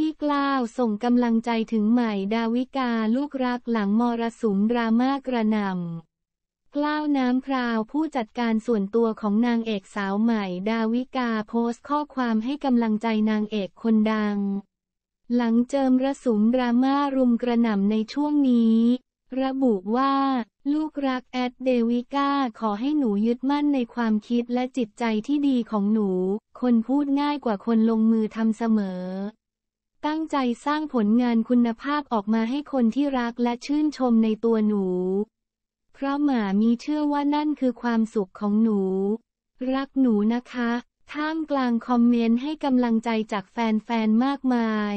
ที่กล้าวส่งกำลังใจถึงใหม่ดาวิกาลูกรักหลังมรสุมดราม่ากระหน่ำกล้าวน้ำพราวผู้จัดการส่วนตัวของนางเอกสาวใหม่ ดาวิกาโพสต์ข้อความให้กำลังใจนางเอกคนดัง หลังเจิมระสุมดราม่ารุมกระหน่ำในช่วงนี้ ระบุว่า ลูกรักแอดเดวิก้าขอให้หนูยึดมั่นในความคิดและจิตใจที่ดีของหนู คนพูดง่ายกว่าคนลงมือทำเสมอตั้งใจสร้างผลงานคุณภาพออกมาให้คนที่รักและชื่นชมในตัวหนู เพราะหมามีเชื่อว่านั่นคือความสุขของหนู รักหนูนะคะ ท่ามกลางคอมเมนต์ให้กำลังใจจากแฟนๆ มากมาย